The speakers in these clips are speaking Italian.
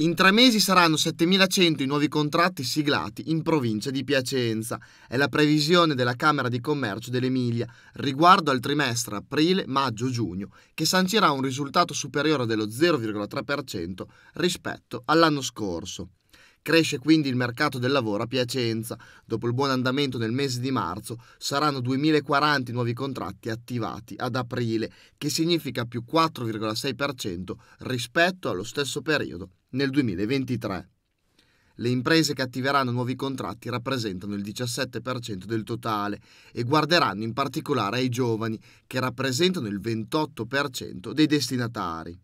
In tre mesi saranno 7.100 i nuovi contratti siglati in provincia di Piacenza. È la previsione della Camera di Commercio dell'Emilia riguardo al trimestre aprile-maggio-giugno, che sancirà un risultato superiore dello 0,3% rispetto all'anno scorso. Cresce quindi il mercato del lavoro a Piacenza. Dopo il buon andamento nel mese di marzo saranno 2040 i nuovi contratti attivati ad aprile, che significa più 4,6% rispetto allo stesso periodo nel 2023. Le imprese che attiveranno nuovi contratti rappresentano il 17% del totale e guarderanno in particolare ai giovani, che rappresentano il 28% dei destinatari.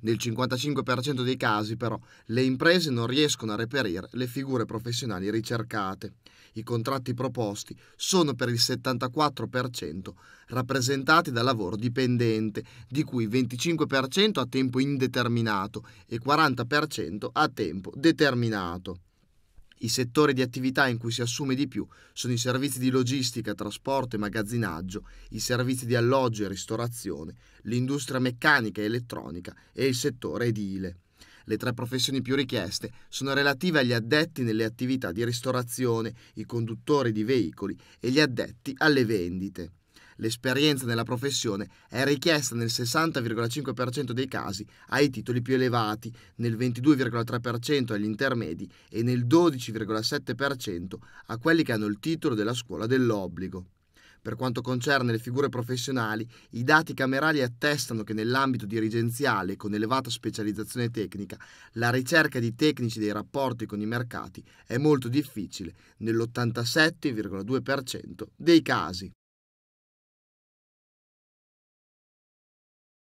Nel 55% dei casi però le imprese non riescono a reperire le figure professionali ricercate. I contratti proposti sono per il 74% rappresentati da lavoro dipendente, di cui 25% a tempo indeterminato e 40% a tempo determinato. I settori di attività in cui si assume di più sono i servizi di logistica, trasporto e magazzinaggio, i servizi di alloggio e ristorazione, l'industria meccanica e elettronica e il settore edile. Le tre professioni più richieste sono relative agli addetti nelle attività di ristorazione, i conduttori di veicoli e gli addetti alle vendite l'esperienza nella professione è richiesta nel 60,5% dei casi ai titoli più elevati, nel 22,3% agli intermedi e nel 12,7% a quelli che hanno il titolo della scuola dell'obbligo. Per quanto concerne le figure professionali, i dati camerali attestano che nell'ambito dirigenziale con elevata specializzazione tecnica, la ricerca di tecnici dei rapporti con i mercati è molto difficile nell'87,2% dei casi.